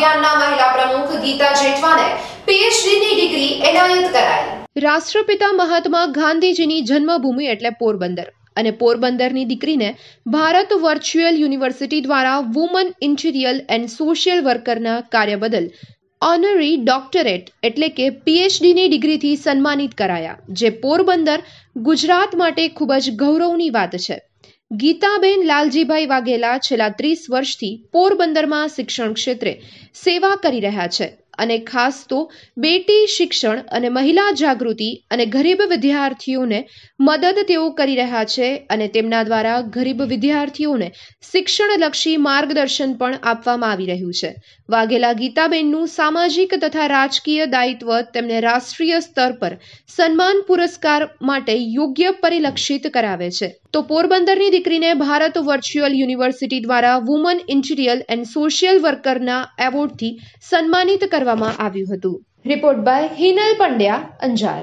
અભિયાનના મહિલા પ્રમુખ ગીતા જેઠવાને પીએચડીની ડિગ્રી એનાયત કરાઈ રાષ્ટ્રપિતા મહાત્મા ગાંધીજીની જન્મભૂમિ એટલે પોરબંદર અને પોરબંદરની દીકરીને ભારત વર્ચ્યુઅલ યુનિવર્સિટી દ્વારા વુમન ઇન્ટિરિયલ એન્ડ સોશિયલ વર્કરના કાર્ય બદલ ઓનરી ડોક્ટરેટ એટલે કે પીએચડીની ડિગ્રીથી સન્માનિત કરાયા જે પોરબંદર ગુજરાત માટે ખૂબ જ ગૌરવની વાત છે ગીતાબેન લાલજીભાઈ વાઘેલા છેલ્લા ત્રીસ વર્ષથી પોરબંદરમાં શિક્ષણ ક્ષેત્રે સેવા કરી રહ્યા છે અને ખાસ તો બેટી શિક્ષણ અને મહિલા જાગૃતિ અને ગરીબ વિદ્યાર્થીઓને મદદ તેઓ કરી રહ્યા છે અને તેમના દ્વારા ગરીબ વિદ્યાર્થીઓને શિક્ષણલક્ષી માર્ગદર્શન પણ આપવામાં આવી રહ્યું છે વાઘેલા ગીતાબેનનું સામાજિક તથા રાજકીય દાયિત્વ તેમને રાષ્ટ્રીય સ્તર પર સન્માન પુરસ્કાર માટે યોગ્ય પરિલક્ષિત કરાવે છે તો પોરબંદરની દીકરીને ભારત વર્ચ્યુઅલ યુનિવર્સિટી દ્વારા વુમન ઇન્ટિરિયલ એન્ડ સોશિયલ વર્કરના એવોર્ડથી સન્માનિત કરવા કરવામાં આવ્યું હતું રિપોર્ટ બાય હિનલ પંડ્યા અંજાર